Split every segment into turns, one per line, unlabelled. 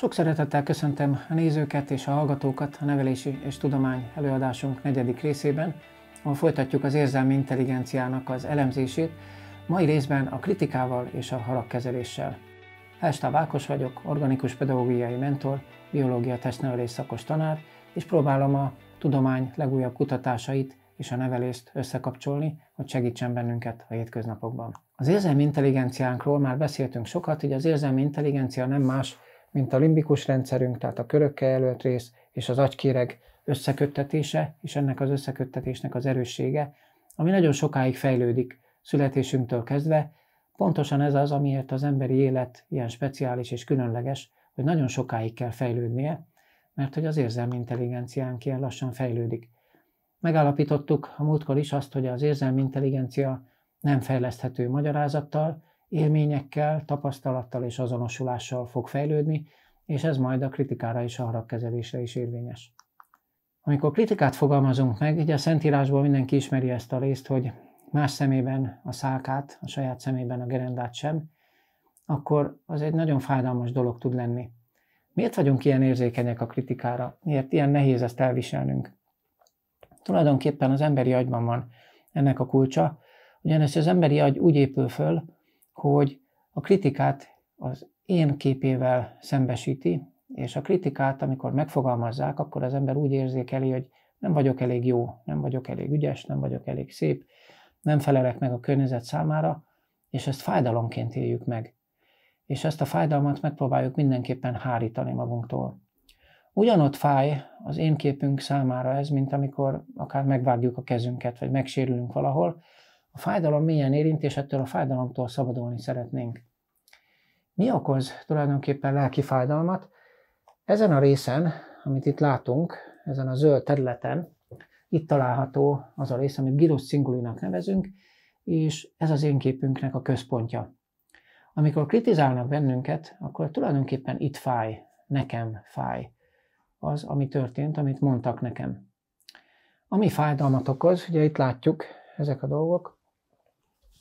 Sok szeretettel köszöntöm a nézőket és a hallgatókat a Nevelési és Tudomány előadásunk negyedik részében, ahol folytatjuk az érzelmi intelligenciának az elemzését, mai részben a kritikával és a haragkezeléssel. Helstáv Ákos vagyok, organikus pedagógiai mentor, biológia testnevelés szakos tanár, és próbálom a tudomány legújabb kutatásait és a nevelést összekapcsolni, hogy segítsen bennünket a hétköznapokban. Az érzelmi intelligenciánkról már beszéltünk sokat, hogy az érzelmi intelligencia nem más, mint a limbikus rendszerünk, tehát a körökkel előtt rész és az agykéreg összeköttetése, és ennek az összeköttetésnek az erőssége, ami nagyon sokáig fejlődik születésünktől kezdve. Pontosan ez az, amiért az emberi élet ilyen speciális és különleges, hogy nagyon sokáig kell fejlődnie, mert hogy az érzelmi intelligenciánk ilyen lassan fejlődik. Megállapítottuk a múltkor is azt, hogy az érzelmi intelligencia nem fejleszthető magyarázattal, élményekkel, tapasztalattal és azonosulással fog fejlődni, és ez majd a kritikára és a haragkezelésre is érvényes. Amikor kritikát fogalmazunk meg, ugye a Szentírásból mindenki ismeri ezt a részt, hogy más szemében a szálkát, a saját szemében a gerendát sem, akkor az egy nagyon fájdalmas dolog tud lenni. Miért vagyunk ilyen érzékenyek a kritikára? Miért ilyen nehéz ezt elviselnünk? Tulajdonképpen az emberi agyban van ennek a kulcsa, ugyanis az emberi agy úgy épül föl, hogy a kritikát az én képével szembesíti, és a kritikát, amikor megfogalmazzák, akkor az ember úgy érzékeli, hogy nem vagyok elég jó, nem vagyok elég ügyes, nem vagyok elég szép, nem felelek meg a környezet számára, és ezt fájdalomként éljük meg. És ezt a fájdalmat megpróbáljuk mindenképpen hárítani magunktól. Ugyanott fáj az én képünk számára ez, mint amikor akár megvágjuk a kezünket, vagy megsérülünk valahol, a fájdalom milyen érint, ettől a fájdalomtól szabadulni szeretnénk. Mi okoz tulajdonképpen lelki fájdalmat? Ezen a részen, amit itt látunk, ezen a zöld területen, itt található az a rész, amit gyrus cingulinak nevezünk, és ez az én képünknek a központja. Amikor kritizálnak bennünket, akkor tulajdonképpen itt fáj, nekem fáj. Az, ami történt, amit mondtak nekem. Ami fájdalmat okoz, ugye itt látjuk ezek a dolgok,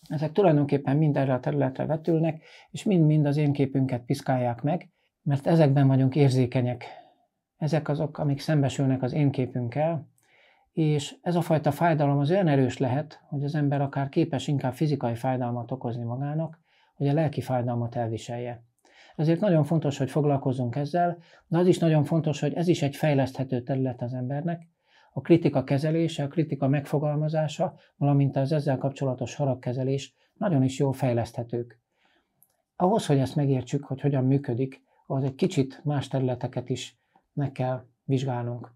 ezek tulajdonképpen mind erre a területre vetülnek, és mind-mind az én képünket piszkálják meg, mert ezekben vagyunk érzékenyek. Ezek azok, amik szembesülnek az én képünkkel, és ez a fajta fájdalom az olyan erős lehet, hogy az ember akár képes inkább fizikai fájdalmat okozni magának, hogy a lelki fájdalmat elviselje. Ezért nagyon fontos, hogy foglalkozunk ezzel, de az is nagyon fontos, hogy ez is egy fejleszthető terület az embernek, a kritika kezelése, a kritika megfogalmazása, valamint az ezzel kapcsolatos haragkezelés nagyon is jól fejleszthetők. Ahhoz, hogy ezt megértsük, hogy hogyan működik, az egy kicsit más területeket is meg kell vizsgálnunk.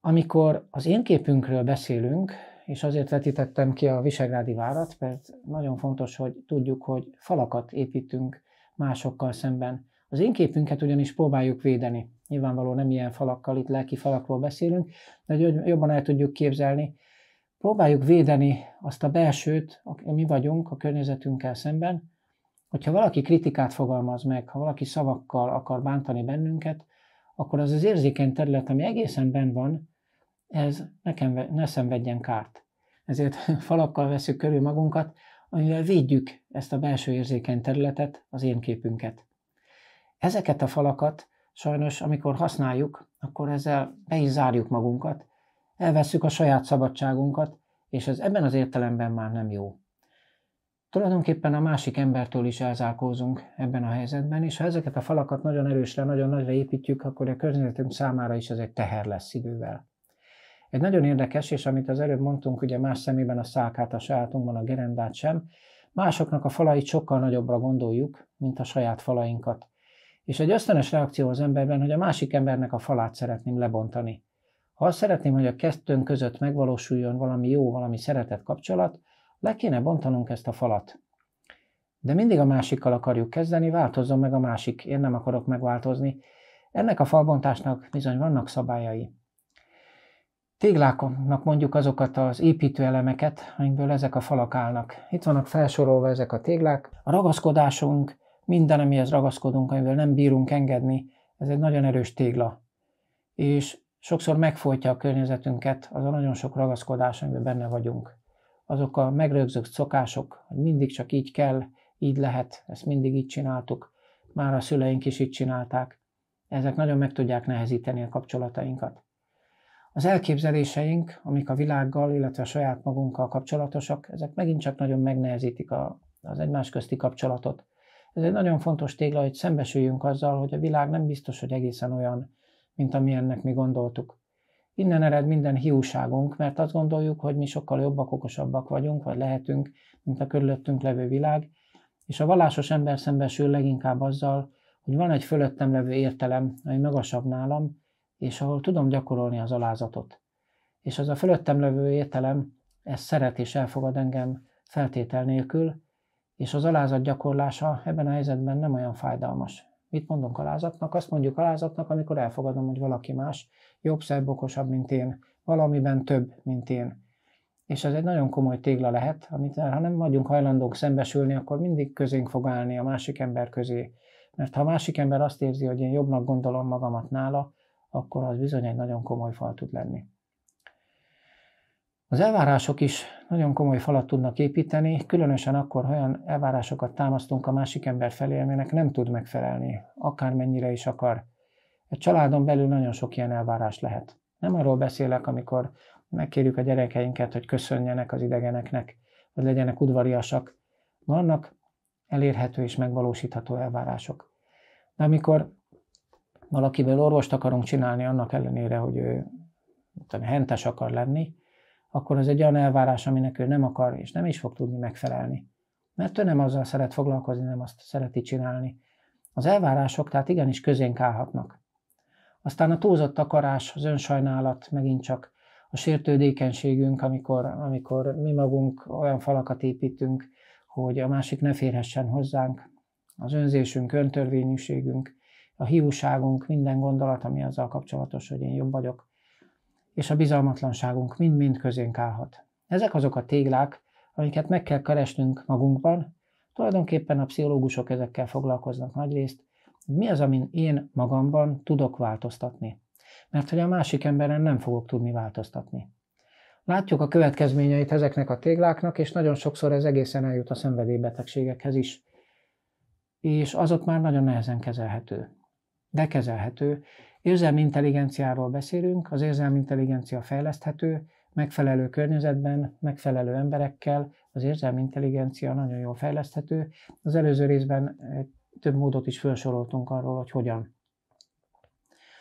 Amikor az én képünkről beszélünk, és azért vetítettem ki a Visegrádi várat, mert nagyon fontos, hogy tudjuk, hogy falakat építünk másokkal szemben. Az én képünket ugyanis próbáljuk védeni nyilvánvalóan nem ilyen falakkal, itt lelki falakról beszélünk, de hogy jobban el tudjuk képzelni, próbáljuk védeni azt a belsőt, aki mi vagyunk a környezetünkkel szemben, hogyha valaki kritikát fogalmaz meg, ha valaki szavakkal akar bántani bennünket, akkor az az érzékeny terület, ami egészen benn van, ez nekem ne szenvedjen kárt. Ezért falakkal veszük körül magunkat, amivel védjük ezt a belső érzékeny területet, az én képünket. Ezeket a falakat Sajnos, amikor használjuk, akkor ezzel be is zárjuk magunkat, elveszük a saját szabadságunkat, és ez ebben az értelemben már nem jó. Tulajdonképpen a másik embertől is elzárkózunk ebben a helyzetben, és ha ezeket a falakat nagyon erősre, nagyon nagyra építjük, akkor a környezetünk számára is ez egy teher lesz idővel. Egy nagyon érdekes, és amit az előbb mondtunk, ugye más szemében a szálkát a sajátunkban a gerendát sem, másoknak a falait sokkal nagyobbra gondoljuk, mint a saját falainkat. És egy ösztönös reakció az emberben, hogy a másik embernek a falát szeretném lebontani. Ha azt szeretném, hogy a kettőn között megvalósuljon valami jó, valami szeretett kapcsolat, le kéne bontanunk ezt a falat. De mindig a másikkal akarjuk kezdeni, változzon meg a másik, én nem akarok megváltozni. Ennek a falbontásnak bizony vannak szabályai. Téglákonnak mondjuk azokat az építőelemeket, amikből ezek a falak állnak. Itt vannak felsorolva ezek a téglák. A ragaszkodásunk, minden, amihez ragaszkodunk, amivel nem bírunk engedni, ez egy nagyon erős tégla. És sokszor megfolytja a környezetünket az a nagyon sok ragaszkodás, amiben benne vagyunk. Azok a megrögzött szokások, hogy mindig csak így kell, így lehet, ezt mindig így csináltuk, már a szüleink is így csinálták. Ezek nagyon meg tudják nehezíteni a kapcsolatainkat. Az elképzeléseink, amik a világgal, illetve a saját magunkkal kapcsolatosak, ezek megint csak nagyon megnehezítik a, az egymás közti kapcsolatot. Ez egy nagyon fontos tégla, hogy szembesüljünk azzal, hogy a világ nem biztos, hogy egészen olyan, mint amilyennek mi gondoltuk. Innen ered minden hiúságunk, mert azt gondoljuk, hogy mi sokkal jobbak, okosabbak vagyunk, vagy lehetünk, mint a körülöttünk levő világ, és a vallásos ember szembesül leginkább azzal, hogy van egy fölöttem levő értelem, ami magasabb nálam, és ahol tudom gyakorolni az alázatot. És az a fölöttem levő értelem, ez szeret és elfogad engem feltétel nélkül, és az alázat gyakorlása ebben a helyzetben nem olyan fájdalmas. Mit mondunk alázatnak? Azt mondjuk alázatnak, amikor elfogadom, hogy valaki más jobb, szebb, okosabb, mint én, valamiben több, mint én. És ez egy nagyon komoly tégla lehet, amit ha nem vagyunk hajlandók szembesülni, akkor mindig közénk fog állni a másik ember közé. Mert ha a másik ember azt érzi, hogy én jobbnak gondolom magamat nála, akkor az bizony egy nagyon komoly fal tud lenni. Az elvárások is nagyon komoly falat tudnak építeni, különösen akkor, ha olyan elvárásokat támasztunk a másik ember felé, aminek nem tud megfelelni, akármennyire is akar. Egy családon belül nagyon sok ilyen elvárás lehet. Nem arról beszélek, amikor megkérjük a gyerekeinket, hogy köszönjenek az idegeneknek, hogy legyenek udvariasak. Vannak elérhető és megvalósítható elvárások. De amikor valakiből orvost akarunk csinálni annak ellenére, hogy ő hentes akar lenni, akkor az egy olyan elvárás, aminek ő nem akar és nem is fog tudni megfelelni. Mert ő nem azzal szeret foglalkozni, nem azt szereti csinálni. Az elvárások tehát igenis közénk állhatnak. Aztán a túlzott akarás, az önsajnálat megint csak a sértődékenységünk, amikor, amikor mi magunk olyan falakat építünk, hogy a másik ne férhessen hozzánk, az önzésünk, öntörvényűségünk, a hiúságunk, minden gondolat, ami azzal kapcsolatos, hogy én jobb vagyok, és a bizalmatlanságunk mind-mind közénk állhat. Ezek azok a téglák, amiket meg kell keresnünk magunkban, tulajdonképpen a pszichológusok ezekkel foglalkoznak nagyrészt, mi az, amin én magamban tudok változtatni. Mert hogy a másik emberen nem fogok tudni változtatni. Látjuk a következményeit ezeknek a tégláknak, és nagyon sokszor ez egészen eljut a szenvedélybetegségekhez is. És az ott már nagyon nehezen kezelhető. De kezelhető, Érzelmi intelligenciáról beszélünk, az érzelmi intelligencia fejleszthető, megfelelő környezetben, megfelelő emberekkel, az érzelmi intelligencia nagyon jól fejleszthető. Az előző részben eh, több módot is felsoroltunk arról, hogy hogyan.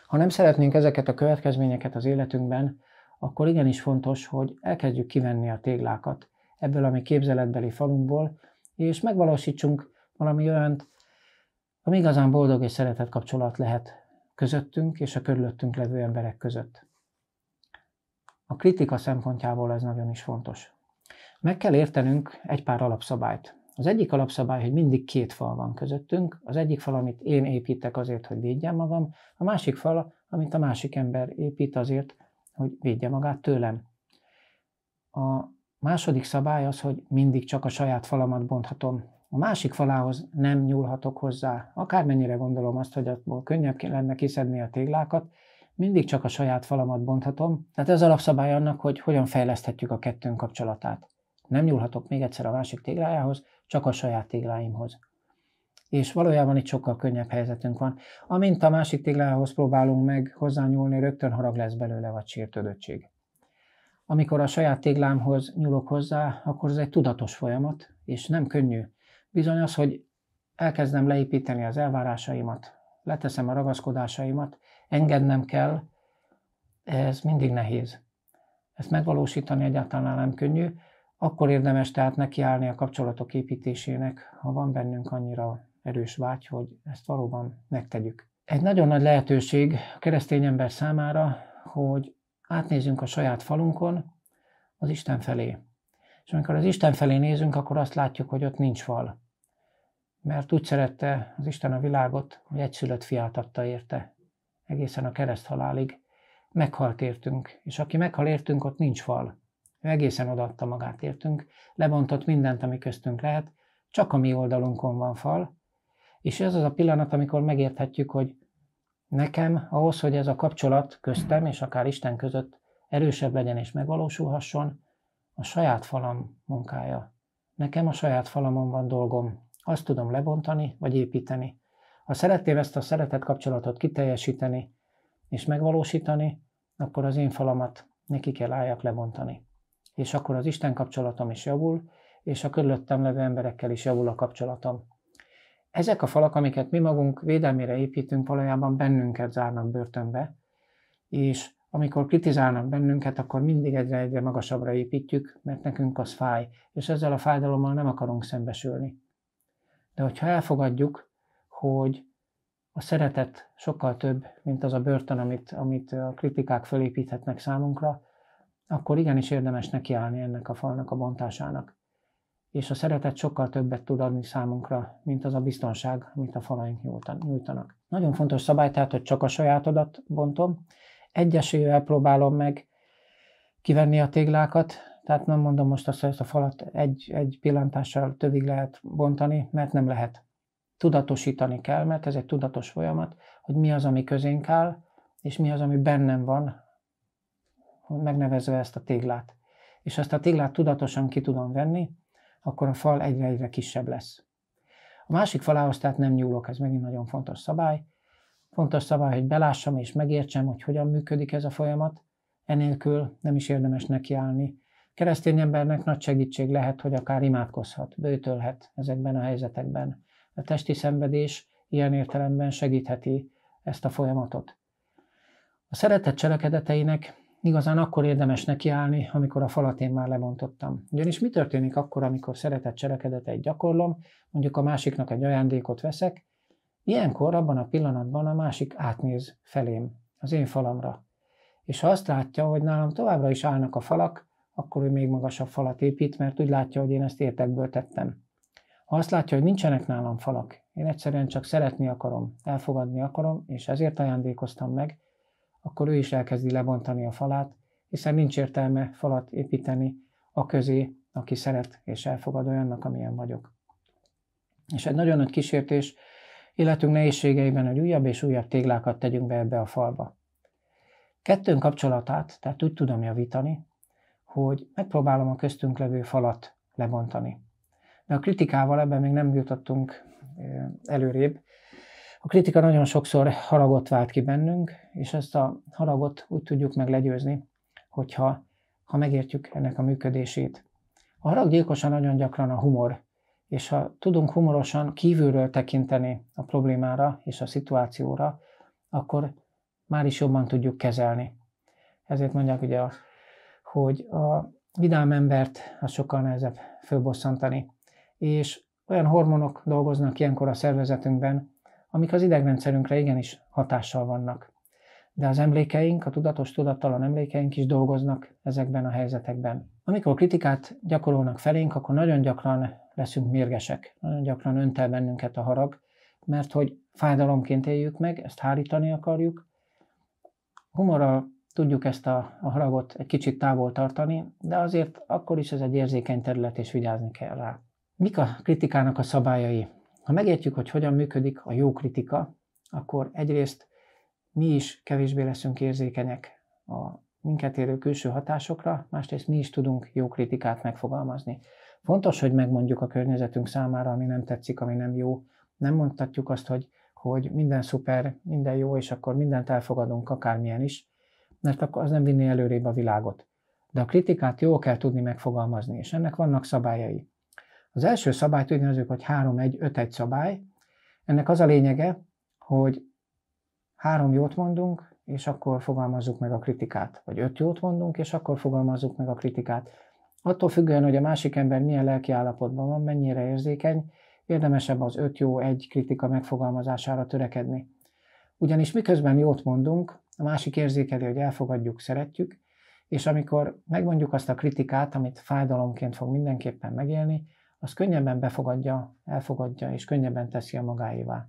Ha nem szeretnénk ezeket a következményeket az életünkben, akkor igenis fontos, hogy elkezdjük kivenni a téglákat ebből a mi képzeletbeli falunkból, és megvalósítsunk valami olyan, ami igazán boldog és szeretett kapcsolat lehet közöttünk és a körülöttünk levő emberek között. A kritika szempontjából ez nagyon is fontos. Meg kell értenünk egy pár alapszabályt. Az egyik alapszabály, hogy mindig két fal van közöttünk. Az egyik fal, amit én építek azért, hogy védjem magam, a másik fal, amit a másik ember épít azért, hogy védje magát tőlem. A második szabály az, hogy mindig csak a saját falamat bonthatom a másik falához nem nyúlhatok hozzá. Akármennyire gondolom azt, hogy abból könnyebb lenne kiszedni a téglákat, mindig csak a saját falamat bonthatom. Tehát ez alapszabály annak, hogy hogyan fejleszthetjük a kettőnk kapcsolatát. Nem nyúlhatok még egyszer a másik téglájához, csak a saját tégláimhoz. És valójában itt sokkal könnyebb helyzetünk van. Amint a másik téglához próbálunk meg hozzányúlni, rögtön harag lesz belőle, vagy sértődöttség. Amikor a saját téglámhoz nyúlok hozzá, akkor ez egy tudatos folyamat, és nem könnyű bizony az, hogy elkezdem leépíteni az elvárásaimat, leteszem a ragaszkodásaimat, engednem kell, ez mindig nehéz. Ezt megvalósítani egyáltalán nem könnyű, akkor érdemes tehát nekiállni a kapcsolatok építésének, ha van bennünk annyira erős vágy, hogy ezt valóban megtegyük. Egy nagyon nagy lehetőség a keresztény ember számára, hogy átnézzünk a saját falunkon az Isten felé. És amikor az Isten felé nézünk, akkor azt látjuk, hogy ott nincs fal mert úgy szerette az Isten a világot, hogy egyszülött fiát adta érte, egészen a kereszt halálig. Meghalt értünk, és aki meghal értünk, ott nincs fal. Ő egészen odaadta magát értünk, lebontott mindent, ami köztünk lehet, csak a mi oldalunkon van fal, és ez az a pillanat, amikor megérthetjük, hogy nekem ahhoz, hogy ez a kapcsolat köztem és akár Isten között erősebb legyen és megvalósulhasson, a saját falam munkája. Nekem a saját falamon van dolgom, azt tudom lebontani vagy építeni. Ha szeretném ezt a szeretet kapcsolatot kiteljesíteni és megvalósítani, akkor az én falamat neki kell álljak lebontani. És akkor az Isten kapcsolatom is javul, és a körülöttem levő emberekkel is javul a kapcsolatom. Ezek a falak, amiket mi magunk védelmére építünk, valójában bennünket zárnak börtönbe, és amikor kritizálnak bennünket, akkor mindig egyre-egyre magasabbra építjük, mert nekünk az fáj, és ezzel a fájdalommal nem akarunk szembesülni. De hogyha elfogadjuk, hogy a szeretet sokkal több, mint az a börtön, amit, amit a kritikák fölépíthetnek számunkra, akkor igenis érdemes nekiállni ennek a falnak a bontásának. És a szeretet sokkal többet tud adni számunkra, mint az a biztonság, amit a falaink nyújtanak. Nagyon fontos szabály tehát, hogy csak a sajátodat bontom. Egyesével próbálom meg kivenni a téglákat, tehát nem mondom most azt, hogy ezt a falat egy, egy pillantással tövig lehet bontani, mert nem lehet. Tudatosítani kell, mert ez egy tudatos folyamat, hogy mi az, ami közénk áll, és mi az, ami bennem van, megnevezve ezt a téglát. És ezt a téglát tudatosan ki tudom venni, akkor a fal egyre-egyre kisebb lesz. A másik falához tehát nem nyúlok, ez megint nagyon fontos szabály. Fontos szabály, hogy belássam és megértsem, hogy hogyan működik ez a folyamat, enélkül nem is érdemes nekiállni keresztény embernek nagy segítség lehet, hogy akár imádkozhat, bőtölhet ezekben a helyzetekben. A testi szenvedés ilyen értelemben segítheti ezt a folyamatot. A szeretet cselekedeteinek igazán akkor érdemes nekiállni, amikor a falat én már lebontottam. Ugyanis mi történik akkor, amikor szeretett cselekedeteit gyakorlom, mondjuk a másiknak egy ajándékot veszek, ilyenkor abban a pillanatban a másik átnéz felém, az én falamra. És ha azt látja, hogy nálam továbbra is állnak a falak, akkor ő még magasabb falat épít, mert úgy látja, hogy én ezt értekből tettem. Ha azt látja, hogy nincsenek nálam falak, én egyszerűen csak szeretni akarom, elfogadni akarom, és ezért ajándékoztam meg, akkor ő is elkezdi lebontani a falát, hiszen nincs értelme falat építeni a közé, aki szeret és elfogad olyannak, amilyen vagyok. És egy nagyon nagy kísértés életünk nehézségeiben, hogy újabb és újabb téglákat tegyünk be ebbe a falba. Kettőn kapcsolatát, tehát úgy tudom javítani, hogy megpróbálom a köztünk levő falat lebontani. De a kritikával ebben még nem jutottunk előrébb. A kritika nagyon sokszor haragot vált ki bennünk, és ezt a haragot úgy tudjuk meg legyőzni, hogyha ha megértjük ennek a működését. A harag gyilkosa nagyon gyakran a humor, és ha tudunk humorosan kívülről tekinteni a problémára és a szituációra, akkor már is jobban tudjuk kezelni. Ezért mondják hogy a hogy a vidám embert az sokkal nehezebb fölbosszantani. És olyan hormonok dolgoznak ilyenkor a szervezetünkben, amik az idegrendszerünkre igenis hatással vannak. De az emlékeink, a tudatos tudattalan emlékeink is dolgoznak ezekben a helyzetekben. Amikor kritikát gyakorolnak felénk, akkor nagyon gyakran leszünk mérgesek, nagyon gyakran öntel bennünket a harag, mert hogy fájdalomként éljük meg, ezt hárítani akarjuk. Humorral tudjuk ezt a, a haragot egy kicsit távol tartani, de azért akkor is ez egy érzékeny terület, és vigyázni kell rá. Mik a kritikának a szabályai? Ha megértjük, hogy hogyan működik a jó kritika, akkor egyrészt mi is kevésbé leszünk érzékenyek a minket érő külső hatásokra, másrészt mi is tudunk jó kritikát megfogalmazni. Fontos, hogy megmondjuk a környezetünk számára, ami nem tetszik, ami nem jó. Nem mondhatjuk azt, hogy, hogy minden szuper, minden jó, és akkor mindent elfogadunk, akármilyen is, mert akkor az nem vinné előrébb a világot. De a kritikát jól kell tudni megfogalmazni, és ennek vannak szabályai. Az első szabály tudni azok, hogy 3-1-5-1 szabály. Ennek az a lényege, hogy három jót mondunk, és akkor fogalmazzuk meg a kritikát. Vagy öt jót mondunk, és akkor fogalmazzuk meg a kritikát. Attól függően, hogy a másik ember milyen állapotban van, mennyire érzékeny, érdemesebb az öt jó egy kritika megfogalmazására törekedni. Ugyanis miközben jót mondunk, a másik érzékeli, hogy elfogadjuk, szeretjük, és amikor megmondjuk azt a kritikát, amit fájdalomként fog mindenképpen megélni, az könnyebben befogadja, elfogadja, és könnyebben teszi a magáévá.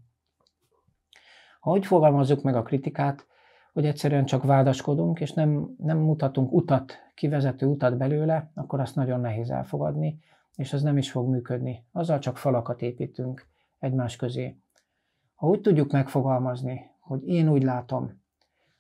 Ha úgy fogalmazzuk meg a kritikát, hogy egyszerűen csak vádaskodunk, és nem, nem mutatunk utat, kivezető utat belőle, akkor azt nagyon nehéz elfogadni, és az nem is fog működni. Azzal csak falakat építünk egymás közé. Ha úgy tudjuk megfogalmazni, hogy én úgy látom,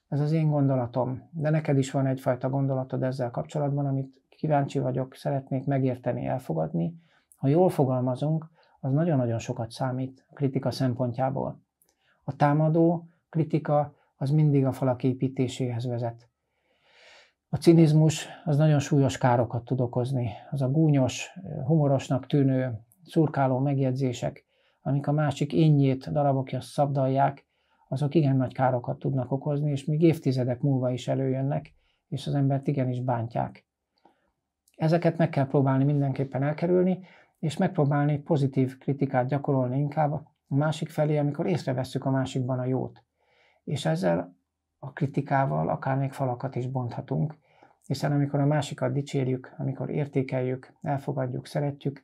ez az én gondolatom, de neked is van egyfajta gondolatod ezzel kapcsolatban, amit kíváncsi vagyok, szeretnék megérteni, elfogadni. Ha jól fogalmazunk, az nagyon-nagyon sokat számít a kritika szempontjából. A támadó kritika az mindig a falak építéséhez vezet. A cinizmus az nagyon súlyos károkat tud okozni. Az a gúnyos, humorosnak tűnő, szurkáló megjegyzések, amik a másik énjét darabokja szabdalják, azok igen nagy károkat tudnak okozni, és még évtizedek múlva is előjönnek, és az embert igenis bántják. Ezeket meg kell próbálni mindenképpen elkerülni, és megpróbálni pozitív kritikát gyakorolni inkább a másik felé, amikor észrevesszük a másikban a jót. És ezzel a kritikával akár még falakat is bonthatunk, hiszen amikor a másikat dicsérjük, amikor értékeljük, elfogadjuk, szeretjük,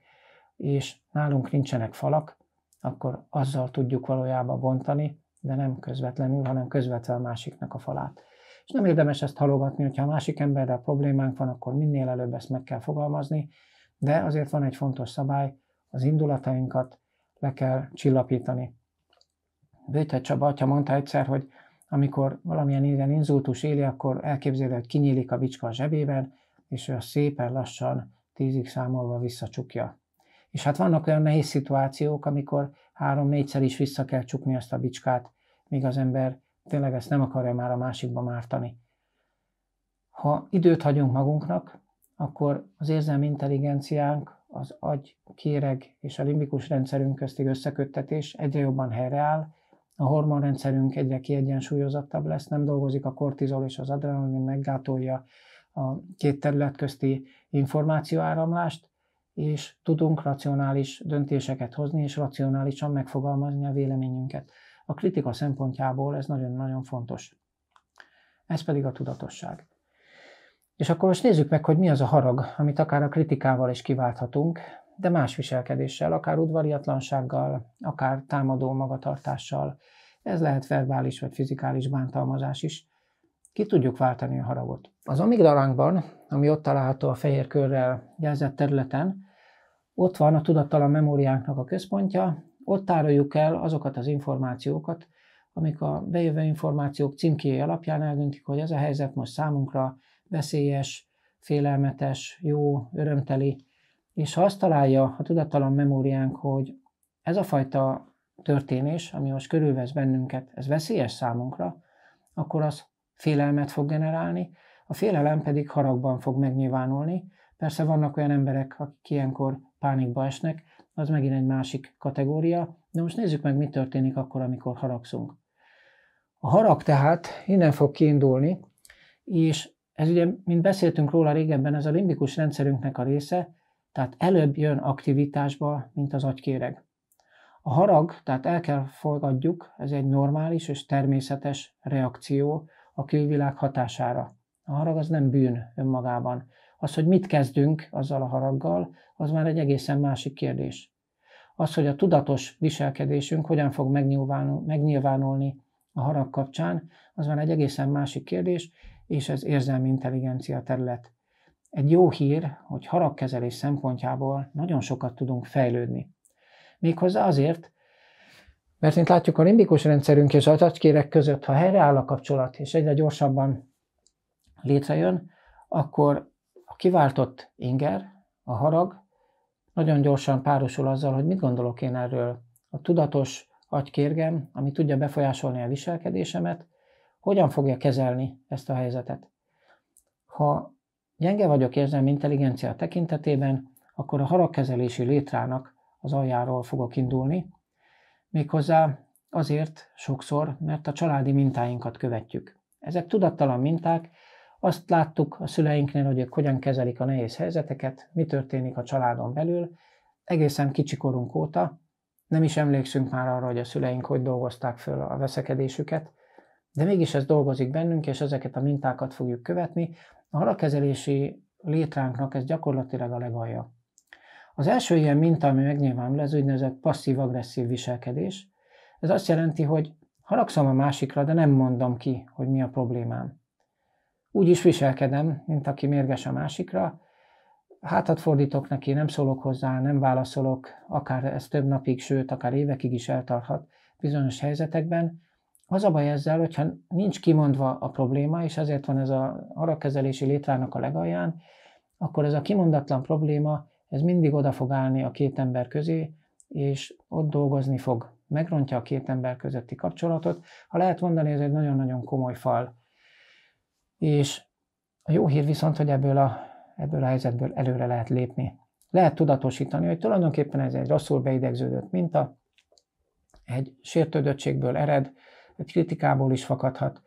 és nálunk nincsenek falak, akkor azzal tudjuk valójában bontani, de nem közvetlenül, hanem közvetve a másiknak a falát. És nem érdemes ezt halogatni, hogyha a másik emberrel problémánk van, akkor minél előbb ezt meg kell fogalmazni, de azért van egy fontos szabály, az indulatainkat le kell csillapítani. Bőte Csaba atya mondta egyszer, hogy amikor valamilyen ilyen inzultus éli, akkor elképzelhető, hogy kinyílik a bicska a zsebében, és ő szépen lassan tízig számolva visszacsukja. És hát vannak olyan nehéz szituációk, amikor három-négyszer is vissza kell csukni azt a bicskát, míg az ember tényleg ezt nem akarja már a másikba mártani. Ha időt hagyunk magunknak, akkor az érzelmi intelligenciánk, az agy, kéreg és a limbikus rendszerünk közti összeköttetés egyre jobban helyreáll, a hormonrendszerünk egyre kiegyensúlyozottabb lesz, nem dolgozik a kortizol és az adrenalin meggátolja a két terület közti információáramlást, és tudunk racionális döntéseket hozni, és racionálisan megfogalmazni a véleményünket. A kritika szempontjából ez nagyon-nagyon fontos. Ez pedig a tudatosság. És akkor most nézzük meg, hogy mi az a harag, amit akár a kritikával is kiválthatunk, de más viselkedéssel, akár udvariatlansággal, akár támadó magatartással. Ez lehet verbális vagy fizikális bántalmazás is. Ki tudjuk váltani a haragot? Az amigdalánkban, ami ott található a fehér körrel jelzett területen, ott van a tudattalan memóriánknak a központja, ott tároljuk el azokat az információkat, amik a bejövő információk címkéje alapján eldöntik, hogy ez a helyzet most számunkra veszélyes, félelmetes, jó, örömteli. És ha azt találja a tudattalan memóriánk, hogy ez a fajta történés, ami most körülvesz bennünket, ez veszélyes számunkra, akkor az félelmet fog generálni, a félelem pedig haragban fog megnyilvánulni, Persze vannak olyan emberek, akik ilyenkor pánikba esnek, az megint egy másik kategória, de most nézzük meg, mi történik akkor, amikor haragszunk. A harag tehát innen fog kiindulni, és ez ugye, mint beszéltünk róla régebben, ez a limbikus rendszerünknek a része, tehát előbb jön aktivitásba, mint az agykéreg. A harag, tehát el kell fogadjuk, ez egy normális és természetes reakció a külvilág hatására. A harag az nem bűn önmagában. Az, hogy mit kezdünk azzal a haraggal, az már egy egészen másik kérdés. Az, hogy a tudatos viselkedésünk hogyan fog megnyilvánulni a harag kapcsán, az már egy egészen másik kérdés, és ez érzelmi intelligencia terület. Egy jó hír, hogy haragkezelés szempontjából nagyon sokat tudunk fejlődni. Méghozzá azért, mert mint látjuk a limbikus rendszerünk és az agykérek között, ha helyreáll a kapcsolat, és egyre gyorsabban létrejön, akkor kiváltott inger, a harag, nagyon gyorsan párosul azzal, hogy mit gondolok én erről a tudatos agykérgem, ami tudja befolyásolni a viselkedésemet, hogyan fogja kezelni ezt a helyzetet. Ha gyenge vagyok érzelmi intelligencia tekintetében, akkor a haragkezelési létrának az aljáról fogok indulni, méghozzá azért sokszor, mert a családi mintáinkat követjük. Ezek tudattalan minták, azt láttuk a szüleinknél, hogy ők hogyan kezelik a nehéz helyzeteket, mi történik a családon belül, egészen kicsi korunk óta. Nem is emlékszünk már arra, hogy a szüleink hogy dolgozták föl a veszekedésüket, de mégis ez dolgozik bennünk, és ezeket a mintákat fogjuk követni. A halakezelési létránknak ez gyakorlatilag a legalja. Az első ilyen minta, ami megnyilvánul, ez úgynevezett passzív-agresszív viselkedés. Ez azt jelenti, hogy haragszom a másikra, de nem mondom ki, hogy mi a problémám. Úgy is viselkedem, mint aki mérges a másikra. Hátat fordítok neki, nem szólok hozzá, nem válaszolok, akár ez több napig, sőt, akár évekig is eltarthat bizonyos helyzetekben. Az a baj ezzel, hogyha nincs kimondva a probléma, és ezért van ez a harakezelési létrának a legalján, akkor ez a kimondatlan probléma, ez mindig oda fog állni a két ember közé, és ott dolgozni fog. Megrontja a két ember közötti kapcsolatot. Ha lehet mondani, ez egy nagyon-nagyon komoly fal és a jó hír viszont, hogy ebből a, ebből a helyzetből előre lehet lépni. Lehet tudatosítani, hogy tulajdonképpen ez egy rosszul beidegződött minta, egy sértődöttségből ered, egy kritikából is fakadhat.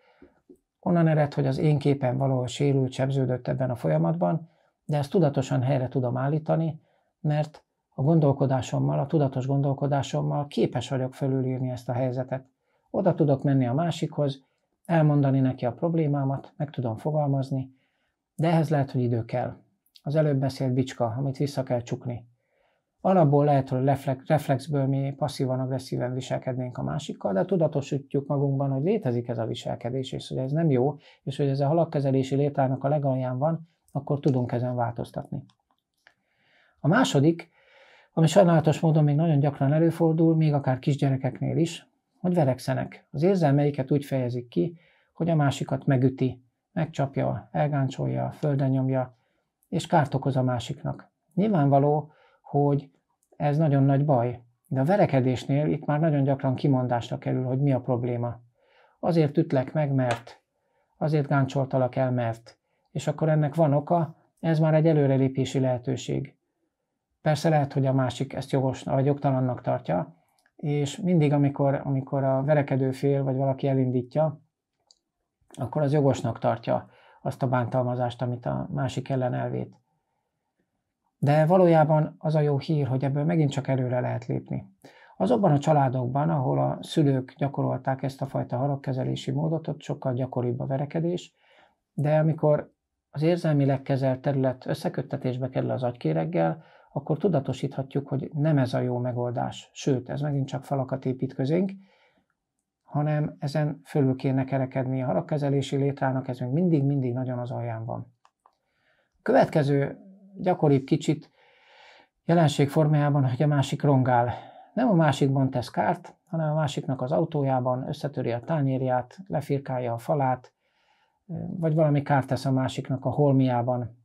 Onnan ered, hogy az én képen valahol sérült, sebződött ebben a folyamatban, de ezt tudatosan helyre tudom állítani, mert a gondolkodásommal, a tudatos gondolkodásommal képes vagyok fölülírni ezt a helyzetet. Oda tudok menni a másikhoz, elmondani neki a problémámat, meg tudom fogalmazni, de ehhez lehet, hogy idő kell. Az előbb beszélt bicska, amit vissza kell csukni. Alapból lehet, hogy reflexből mi passzívan, agresszíven viselkednénk a másikkal, de tudatosítjuk magunkban, hogy létezik ez a viselkedés, és hogy ez nem jó, és hogy ez a halakkezelési létrának a legalján van, akkor tudunk ezen változtatni. A második, ami sajnálatos módon még nagyon gyakran előfordul, még akár kisgyerekeknél is, hogy verekszenek. Az érzelmeiket úgy fejezik ki, hogy a másikat megüti, megcsapja, elgáncsolja, földön nyomja, és kárt okoz a másiknak. Nyilvánvaló, hogy ez nagyon nagy baj, de a verekedésnél itt már nagyon gyakran kimondásra kerül, hogy mi a probléma. Azért ütlek meg, mert azért gáncsoltalak el, mert. És akkor ennek van oka, ez már egy előrelépési lehetőség. Persze lehet, hogy a másik ezt jogosnak vagy jogtalannak tartja, és mindig, amikor, amikor a verekedő fél vagy valaki elindítja, akkor az jogosnak tartja azt a bántalmazást, amit a másik ellen elvét. De valójában az a jó hír, hogy ebből megint csak előre lehet lépni. Azokban a családokban, ahol a szülők gyakorolták ezt a fajta haragkezelési módot, ott sokkal gyakoribb a verekedés, de amikor az érzelmileg kezelt terület összeköttetésbe kerül az agykéreggel, akkor tudatosíthatjuk, hogy nem ez a jó megoldás, sőt, ez megint csak falakat épít közénk, hanem ezen fölül kéne kerekedni. A haragkezelési létrának ez még mindig-mindig nagyon az alján van. A következő gyakoribb kicsit jelenség formájában, hogy a másik rongál. Nem a másikban tesz kárt, hanem a másiknak az autójában összetöri a tányérját, lefirkálja a falát, vagy valami kárt tesz a másiknak a holmiában,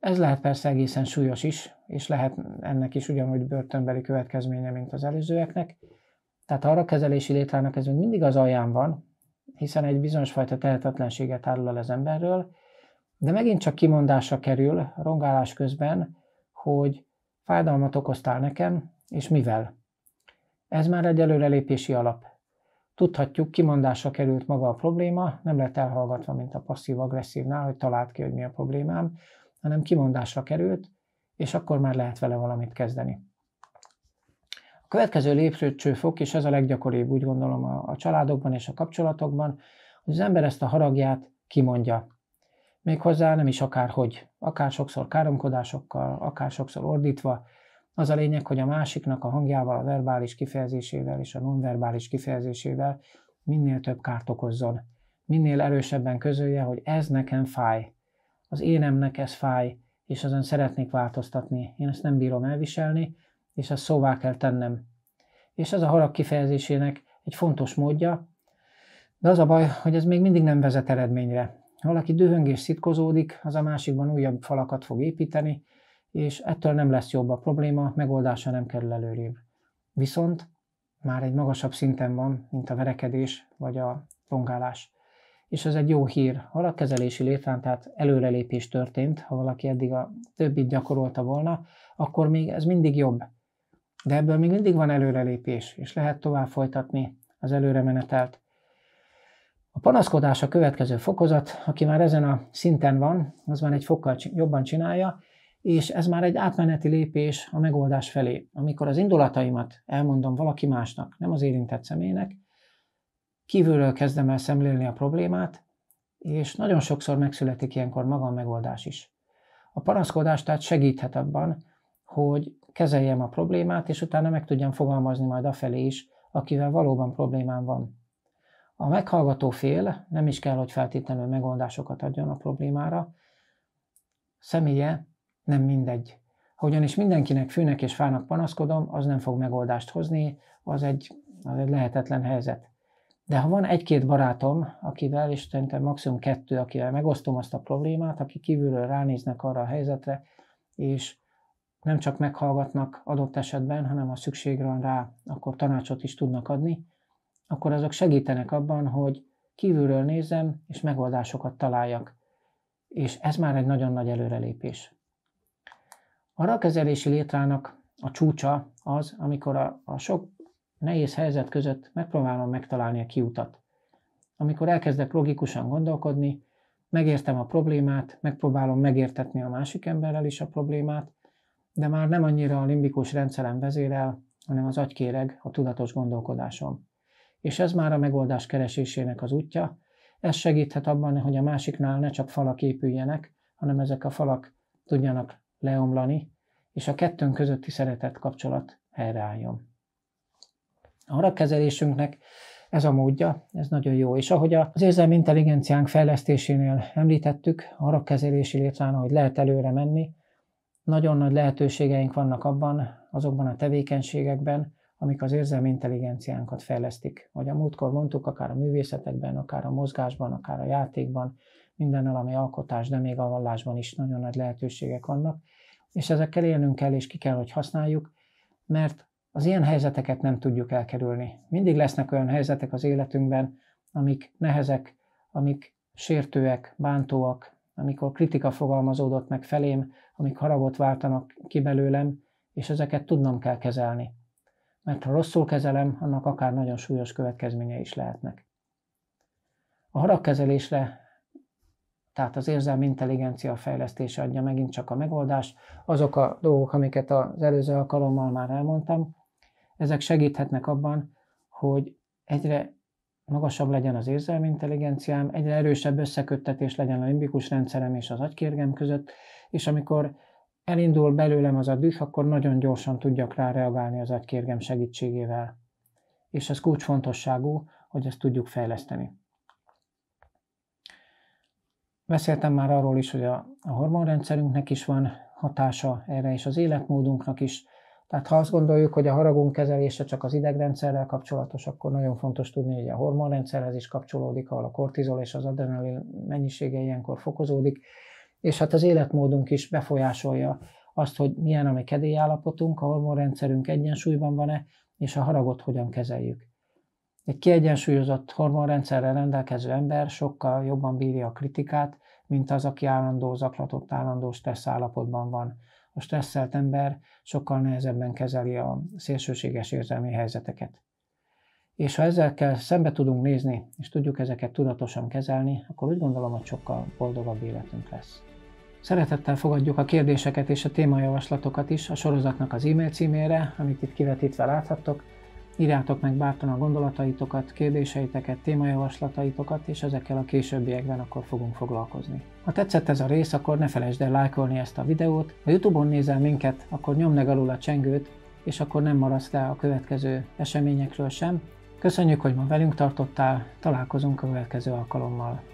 ez lehet persze egészen súlyos is, és lehet ennek is ugyanúgy börtönbeli következménye, mint az előzőeknek. Tehát arra kezelési létrának ez mindig az alján van, hiszen egy bizonyos fajta tehetetlenséget árul el az emberről, de megint csak kimondásra kerül rongálás közben, hogy fájdalmat okoztál nekem, és mivel. Ez már egy előrelépési alap. Tudhatjuk, kimondásra került maga a probléma, nem lett elhallgatva, mint a passzív-agresszívnál, hogy talált ki, hogy mi a problémám, hanem kimondásra került, és akkor már lehet vele valamit kezdeni. A következő lépcsőfok, és ez a leggyakoribb úgy gondolom a, a családokban és a kapcsolatokban, hogy az ember ezt a haragját kimondja. Méghozzá nem is akárhogy, akár sokszor káromkodásokkal, akár sokszor ordítva, az a lényeg, hogy a másiknak a hangjával, a verbális kifejezésével és a nonverbális kifejezésével minél több kárt okozzon, minél erősebben közölje, hogy ez nekem fáj, az énemnek ez fáj, és ezen szeretnék változtatni. Én ezt nem bírom elviselni, és ezt szóvá kell tennem. És ez a harag kifejezésének egy fontos módja, de az a baj, hogy ez még mindig nem vezet eredményre. Ha valaki dühöngés szitkozódik, az a másikban újabb falakat fog építeni, és ettől nem lesz jobb a probléma, megoldása nem kerül előrébb. Viszont már egy magasabb szinten van, mint a verekedés vagy a rongálás és ez egy jó hír. kezelési létrán, tehát előrelépés történt, ha valaki eddig a többit gyakorolta volna, akkor még ez mindig jobb. De ebből még mindig van előrelépés, és lehet tovább folytatni az előre menetelt. A panaszkodás a következő fokozat, aki már ezen a szinten van, az már egy fokkal jobban csinálja, és ez már egy átmeneti lépés a megoldás felé. Amikor az indulataimat elmondom valaki másnak, nem az érintett személynek, kívülről kezdem el szemlélni a problémát, és nagyon sokszor megszületik ilyenkor maga a megoldás is. A panaszkodás tehát segíthet abban, hogy kezeljem a problémát, és utána meg tudjam fogalmazni majd afelé is, akivel valóban problémám van. A meghallgató fél nem is kell, hogy feltétlenül megoldásokat adjon a problémára. Személye nem mindegy. Hogyan is mindenkinek fűnek és fának panaszkodom, az nem fog megoldást hozni, az egy, az egy lehetetlen helyzet. De ha van egy-két barátom, akivel, és szerintem maximum kettő, akivel megosztom azt a problémát, aki kívülről ránéznek arra a helyzetre, és nem csak meghallgatnak adott esetben, hanem ha szükség van rá, akkor tanácsot is tudnak adni, akkor azok segítenek abban, hogy kívülről nézem, és megoldásokat találjak. És ez már egy nagyon nagy előrelépés. A rakezelési létrának a csúcsa az, amikor a, a sok nehéz helyzet között megpróbálom megtalálni a kiutat. Amikor elkezdek logikusan gondolkodni, megértem a problémát, megpróbálom megértetni a másik emberrel is a problémát, de már nem annyira a limbikus rendszerem vezérel, hanem az agykéreg, a tudatos gondolkodásom. És ez már a megoldás keresésének az útja, ez segíthet abban, hogy a másiknál ne csak falak épüljenek, hanem ezek a falak tudjanak leomlani, és a kettőnk közötti szeretett kapcsolat helyreálljon. A haragkezelésünknek ez a módja, ez nagyon jó. És ahogy az érzelmi intelligenciánk fejlesztésénél említettük, a haragkezelési létrán, hogy lehet előre menni, nagyon nagy lehetőségeink vannak abban, azokban a tevékenységekben, amik az érzelmi intelligenciánkat fejlesztik. Hogy a múltkor mondtuk, akár a művészetekben, akár a mozgásban, akár a játékban, minden ami alkotás, de még a vallásban is nagyon nagy lehetőségek vannak, és ezekkel élnünk kell, és ki kell, hogy használjuk, mert az ilyen helyzeteket nem tudjuk elkerülni. Mindig lesznek olyan helyzetek az életünkben, amik nehezek, amik sértőek, bántóak, amikor kritika fogalmazódott meg felém, amik haragot váltanak ki belőlem, és ezeket tudnom kell kezelni. Mert ha rosszul kezelem, annak akár nagyon súlyos következménye is lehetnek. A haragkezelésre, tehát az érzelmi intelligencia fejlesztése adja megint csak a megoldást. Azok a dolgok, amiket az előző alkalommal már elmondtam, ezek segíthetnek abban, hogy egyre magasabb legyen az érzelmi intelligenciám, egyre erősebb összeköttetés legyen a limbikus rendszerem és az agykérgem között, és amikor elindul belőlem az a düh, akkor nagyon gyorsan tudjak rá reagálni az agykérgem segítségével. És ez kulcsfontosságú, hogy ezt tudjuk fejleszteni. Beszéltem már arról is, hogy a, a hormonrendszerünknek is van hatása erre, és az életmódunknak is, tehát ha azt gondoljuk, hogy a haragunk kezelése csak az idegrendszerrel kapcsolatos, akkor nagyon fontos tudni, hogy a hormonrendszerhez is kapcsolódik, ahol a kortizol és az adrenalin mennyisége ilyenkor fokozódik, és hát az életmódunk is befolyásolja azt, hogy milyen a mi kedélyállapotunk, a hormonrendszerünk egyensúlyban van-e, és a haragot hogyan kezeljük. Egy kiegyensúlyozott hormonrendszerrel rendelkező ember sokkal jobban bírja a kritikát, mint az, aki állandó zaklatott, állandó stressz állapotban van a stresszelt ember sokkal nehezebben kezeli a szélsőséges érzelmi helyzeteket. És ha ezzel kell szembe tudunk nézni, és tudjuk ezeket tudatosan kezelni, akkor úgy gondolom, hogy sokkal boldogabb életünk lesz. Szeretettel fogadjuk a kérdéseket és a témajavaslatokat is a sorozatnak az e-mail címére, amit itt kivetítve láthattok, Írjátok meg bátran a gondolataitokat, kérdéseiteket, témajavaslataitokat, és ezekkel a későbbiekben akkor fogunk foglalkozni. Ha tetszett ez a rész, akkor ne felejtsd el lájkolni ezt a videót, ha Youtube-on nézel minket, akkor nyomd meg alul a csengőt, és akkor nem maradsz le a következő eseményekről sem. Köszönjük, hogy ma velünk tartottál, találkozunk a következő alkalommal.